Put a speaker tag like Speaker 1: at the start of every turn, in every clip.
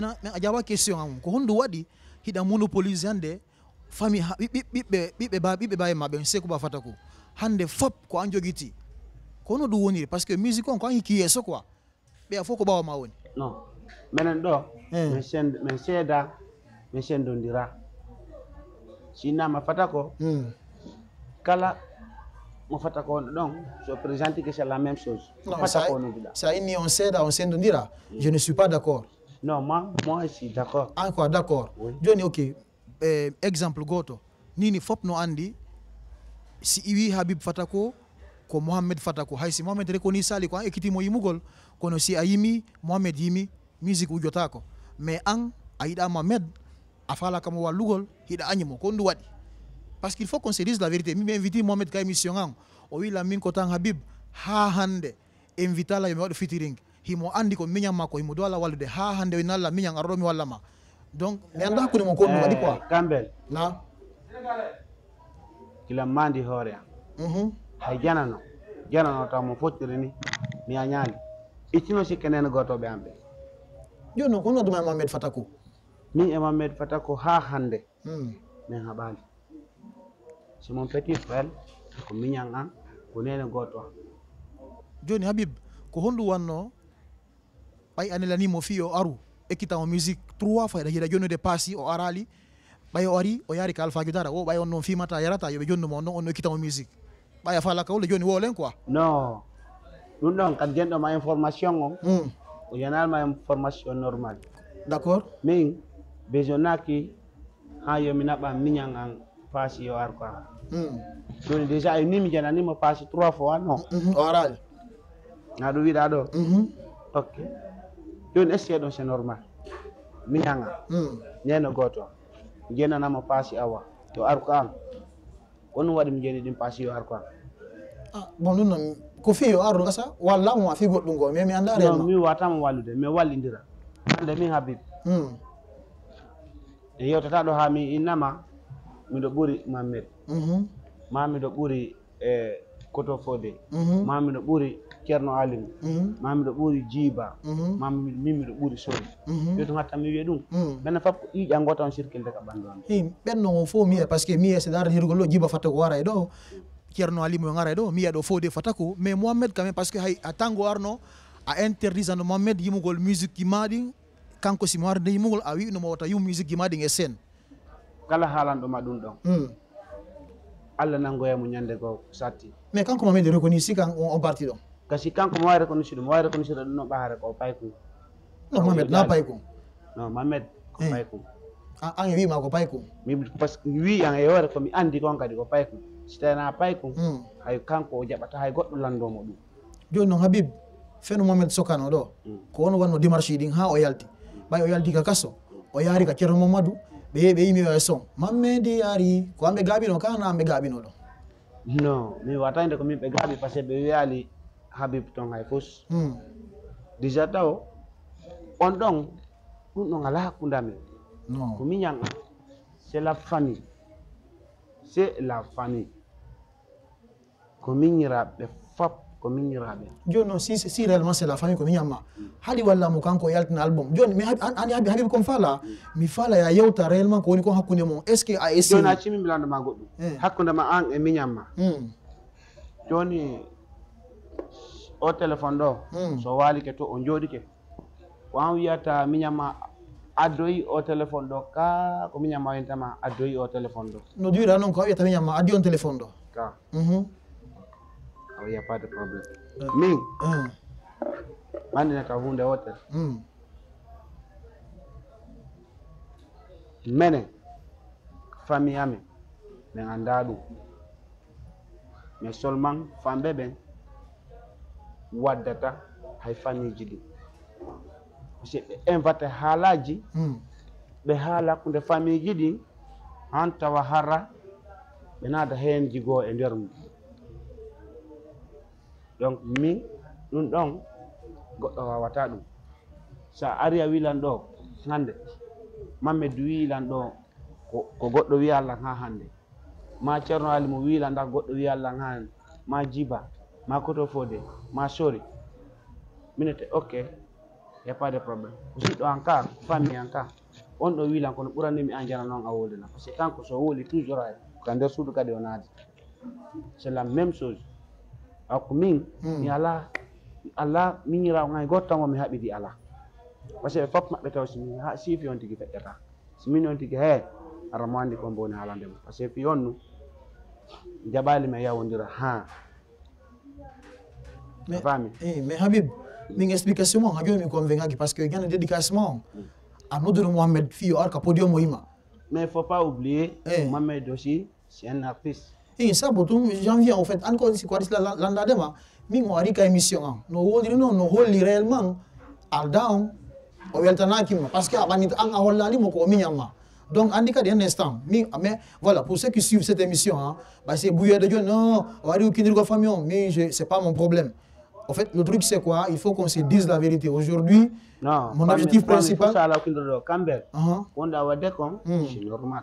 Speaker 1: maintenant a ajawa question am eh. ko hondu hmm. waɗi hiɗa monopolise hannde famille ɓiɓɓe ɓiɓɓe ba ɓiɓɓe baye maɓe sey ko ba fata ko hannde fop ko an jogiti ko hono ɗum woniri parce que musique on ko an hikki yeeso quoi ɓeya fof ko ɓawa ma woni non minen ɗo
Speaker 2: min seeda min seendodira sinnama fata ko kala mo fata ko ono so présente que c'est la même
Speaker 1: chose mo fata ko ono mbiɗa sa inni on seeda on seendodira je ne suis pas d' accord Non, moi, moi je suis d'accord. Encore d'accord. Ah, oui. Johnny, ok. Euh, exemple goto nini fop no andi si iwi habib fatako ko Mohamed fatako haysi mohammed reko ni sali ko an ekkitimo yimugol kono si a yimi mohammed yimi musique ujotako mais an a Mohamed, mohammed a fala kamo wallugol hiɗa añimo ko ndu waɗi par ce qu'il faut qu'on se dise la vérité mimi inviti mohamed ka émission an o la min kotan habib ha hande invitala yomi waɗa fitiring himo andi ko miñamma ko himo do ala wallude ha hande woni allah miñat aroɗo mi wallama donc mi annda eh, hakkude mo konɗum eh, waɗi quoi kambel na
Speaker 2: gila mandi hoore am mhm. hay janano janano taw mo fottiri ni mi a ittino sikke nene gotoɓe amɓe joni noon ko ɗuma e mamed fatako min e mamed fatako ha hande min haɓali
Speaker 1: so mon petit frère ko miñan an ko nene goto am joni e mm. habib ko honɗum wanno ɓay anelani mo fi o aru ekkita o musique trois fois hiɗa joni de paasi o arali ɓay o ari o yaari ya ka alphaji dara hmm. o ɓay on noon fimata yarata yoɓe jonnumo on noon on no ekkitamo musique ɓaya fala kawle joni wolen quoi non
Speaker 2: ɗum ɗon kadi genɗoma information o o yanalma information normal d' accord min besonnaki ha yomi naɓa miñan an paasi yo ar quoi joni hmm. déjà a ni mi jananima paasi trois fois non hmm, o arali na ɗum wiɗa ɗo ok don est ce que normal mi ñaga hmm. neena goto gena na ah, ma passi awa to arqan on waɗi mi jeni ɗin passi yo arqan
Speaker 1: ah bon non ko fi yo ardu gasa wala mo fi goɗɗum go mi mi non
Speaker 2: mi wata mo walude mi walindira ande mi habib hmm. e tata do ha mi mi do buri mammede hmm mamido buri eh koto fode mhm. mami ɓuuri ceerno alim mhm. mami ɓuuri jiiba mhm. mami min ɓuuri sori yo tum hatta mi wiya ɗum ɓenno fof ko ƴiƴa ngo tan ka ɓanndu am
Speaker 1: i ɓenno on fof miya par ce que miya so darata hirgol ɗo jiiba fatta ko wara e ɗo ceerno alimu gara e ɗo miya ɗo fode fata ko mais mohamed quand même par ce que hay a tango arno a interdisano mohamed yimugol musique ji maɗi kanko simo arde yimugol a mo wata yum musique ji maɗi e scène kala haalanɗoma ɗum mm. ɗon
Speaker 2: alla nangoyamo ñande ko satti
Speaker 1: mais kanko ma mede kan on parti ɗon
Speaker 2: gasi kanko mo wawi reconnuci mo wawi reconnucide ɗum no ɓaare ko pay
Speaker 1: non mamed na pay
Speaker 2: non mamed ko eh. pay kum an e wima ko pay mi par ce que wi an e yoore komi andi kon kadi ko pay si tawi na pay hmm. hay kanko o jaɓata hay goɗɗo landomo ɗum
Speaker 1: joni noon habib feno mamed sokano ɗo hmm. ko on wanno démarche ɗin ha o yalti ɓay o yalti ka kasso o yaari ka ceerno mamadou ɓe yehi ɓe yimi son mammedi yaari ko hamɓe gaaɓino ka na hamɓe gaaɓino ɗon
Speaker 2: non mi watande ko min be gabi par ce que habib ton hay fos hmm. déjà taw on ɗon ɗum ɗon ala hakkude no ko miñan am c'est la famille c'est la famille ko miñiraɓe fop ko
Speaker 1: noon si si réellement c'est la famille ko miñamma haɗi mo kanko na album joni mi ani haɓi habi ko fala mi fala ya yewta réellement ko woni ko hakune mo est ce que a essaye joni a
Speaker 2: cimi milando ma goɗɗum eh. hakkude ma an e miñamma hmm. joni o téléphone ɗo hmm. so wali ke to o jooɗike ko an wiyata miñamma addoyi o téléphone ɗo ka ko miñamma wintama addoyi o téléphone ɗo no duwiɗa
Speaker 1: non ko a wiyata miñamma addi on téléphone ɗo ka mhm.
Speaker 2: Haujapata problem. Eh. Mimi eh. mande na kavunda wote mm. mene fami yame me andadu mais seulement fan bɛɛ bɛn waddata hay fami jili parce que invate haalaji ɓe haala kunde famille ji ɗi han tawa harra ɓe naata heen jigoo e nder donc min ɗum ɗon goɗɗo wawata ɗum so a ari a wilan ɗo hannde mamme du wilan ɗo ko goɗɗo allah ha hannde ma ceerno ali mo wilanda goɗɗo allah ha hande ma jiba ma koto fode ma sori minete ok y a pas de probléme ko siɗɗo an ka famille an ka on ɗo wilan kono ɓuranimi mi jana noon a wolena par ce que kanko so woli toujours ay ka nder suudu kadi o naati c'est la même chose ako min mi ala ala min yirawo ngai gottamo mi haɓidi ala parce que fop maɓɓe taw somi ha fi on tigui feƴƴata somin on tigui he ara mo andi kon bowoni parce que fi on nu jaɓali men yawodira ha
Speaker 1: fami mais habib min explication mon ha mi convaincaki par ce que ñande dédicacement a noddore mohamed fiyo arka podium o yima mais faut pas oublier eh. mohamed aussi c'est un artiste Eh, ça, j'en janvier en fait encore si quoi la hein, émission nous hein. no réellement hein. parce que a donc instant ah, mais voilà pour ceux qui suivent cette émission bah c'est de non famille mais je c'est pas mon problème en fait le truc c'est quoi il faut qu'on se dise la vérité aujourd'hui mon objectif principal uh-huh.
Speaker 2: hmm. c'est normal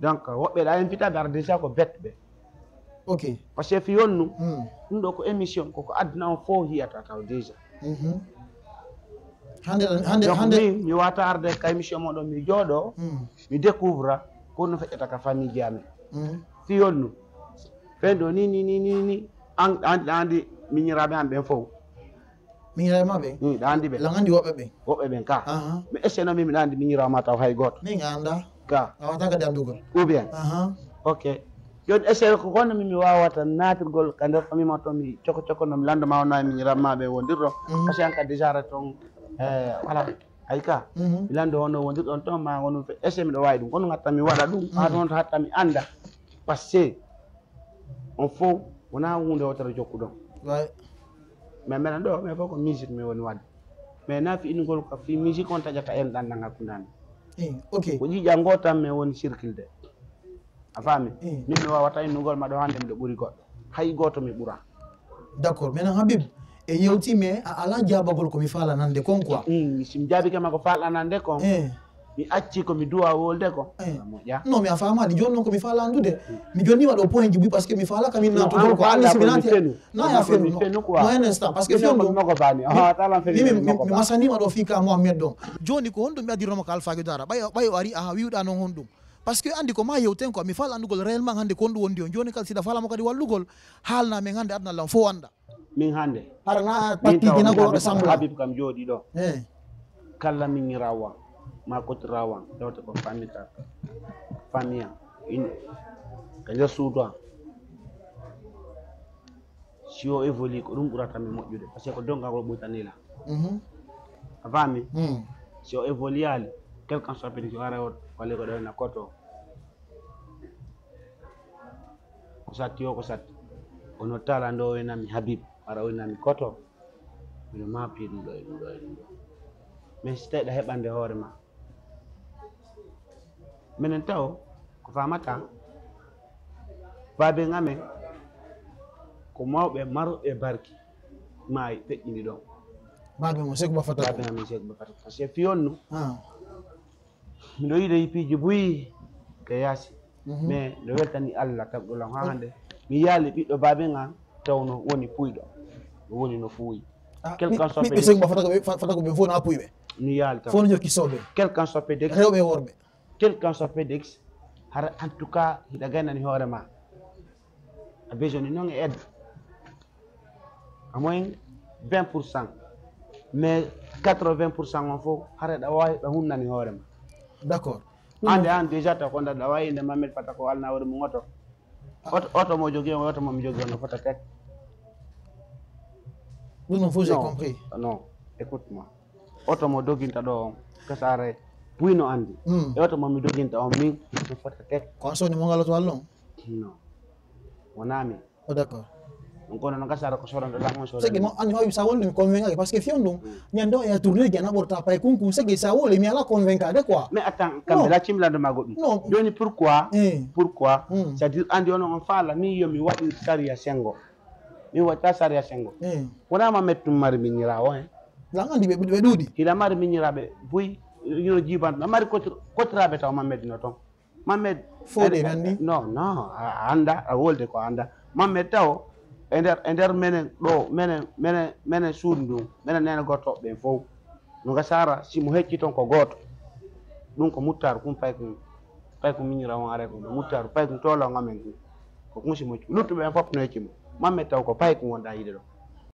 Speaker 2: donc woɓɓe euh, ɗa hmm. en mbiɗa ɓe ara déjà ko bet ɓe ok par ce que fi yonnu ɗum ɗo ko émission koko adduna o fof yiyata taw déjà handemin mi wata arde ka émission moɗon mi jooɗo mi découvre ko no feƴƴata ka famille ji amen hmm. fi yonnu fen ɗo ni ni ni ni ni an ɗa andi miñiraɓe an ɓen fof
Speaker 1: miñiraɓe maɓe
Speaker 2: hmm, ɗa andi ɓe lan andi woɓɓe ɓen woɓɓe ɓen ka ah, ah. mi essenomi miɗa andi miñirama taw hay gooto min anda
Speaker 1: awatagada nduga
Speaker 2: ou ah, bien ok joni est ce que ko hono mimi naatirgol ka nder famima toon mi coko cokono mi landa ma wona mi rammaɓe wondirɗon par ce que toon voilà ay ka mi mhm. landa hono wondirɗon toon ma wonu est ce que miɗo wawi ɗum hono hatta mi waɗa ɗum ha toon hatta mi anda par ce que on fof wona hunde wotere jokkuɗon mais mbeɗan ɗo mais fof ko musique mi woni wadde mais na fi fi musique on taƴata en ɗanɗan hakkunde Eh, ok ko ƴiƴal ngo tan mi woni circulde a faami eh. min mi wawata innugol ma ɗo hannde miɗo ɓuri goɗɗo hay goto mi ɓuura
Speaker 1: d' accord maintenant habib e
Speaker 2: eh, yewti yewtime a ala jaabagol komi falanande kon quoi mi jaabike ma ko falanande kon mi acci ko mi duwa wolde ko eh.
Speaker 1: non mi a famani joni noon fala falandude mi jonnima ɗo point jibi par ce que mi falaka min natotol ko anni siminatiaya fenuno un instant par ce que fenɗumi masanima ɗo fi ka mohamed ɗon joni ko honɗum mi adiroma kalfa ge dara bayo o ari aha wiwɗa noon hondum par ce que anndi ko ma yewten quoi mi fal andugol réellement hannde ko ndu wondi on kal sida siɗa falamo kadi wallugol haalna men hande adnallah on fof wanda min parna patti pattiginagol oɗo sambla habib kam jooɗi ɗo eh.
Speaker 2: kala min rawa Marco rawa ya wata kwa famika famia in kanja sudwa. sio evoli ko dum burata mi moƴƴude par ce que ko donga ko ɓoytanila a faami si o évoliali quel qu'en soit pédition ara o walla ko ɗowna koto ko satti o ko satti o nottala nde o waynami habib ara waynami koto miɗo mapi ndo ɗo e mais si tawi ɗa heɓande minin tawo ku fama ta babe ngame ko maro e barki may te feƴƴini do babe mo sek bafata babe ngame sek bafata par ce que fi onnu miɗo yiɗa yippiji buyi e yaasi mais no weltani alla tagɗolan ha hannde mi yaali ɓiɗɗo baabe ngan tawno woni puido woni no fuyi
Speaker 1: quelqu'un ah, soɓɓe sek bafata
Speaker 2: ko ɓe fof na puyɓe mi yaali fof no jokki soɓe quelqu'un soɓɓe de rewɓe e worɓe quelqu'un kan soit FedEx har en kan tout cas hida ganani hoore ma a besoin non e aide a moins 20% mais 80% on fo har da wawi da hunnani hoore ma d'accord ande an déjà ta konda da wawi nde mamed fata ko alna wori mu oto oto mo jogi on oto mo mi jogi on fota tek
Speaker 1: ɗum on fof j'ai compris
Speaker 2: non écoute moi oto mo doginta ɗo on kasare buyno anndi ƴewta momi doginta on min mi fota tek
Speaker 1: kon sowni mo ngal to wallon
Speaker 2: non wonaa o d' accord donc onon gasara ko soranɗoɗa on soran sigi
Speaker 1: anima sa wollimi convaincake par parce que fiyon ɗum ñande ya tourné guena ɓorta pay kunkun sigi sa wole mi ala convaincade quoi mais
Speaker 2: attend kamɓe la cimlandema goɗɗum non joni pourquoi pourquoi c'est à dire andi onon on faala min yomi waɗi saria sengo mi watta saria sengo wonama eh. mettum mari miñirawo hen lan andi ɓe ɗuɗi hila mari miñiraɓe boyi you know jibanɗo mari kottiraɓe taw mamed no toon mamed fode anni non non a anda a wolde ko anda mamed taw e nder e nder menen ɗo menen menen menen suudu ndun menen nene gottoɓe fof no gasara simo hecci toon ko gooto ɗum ko muttaru kum pay kum pay ko miñira on are ɗum muttaru pay kum tolaw amen ɗum ko kum simo hecci luttuɓe en fof no heccimo mamed taw ko pay kum wonɗa yiide ɗo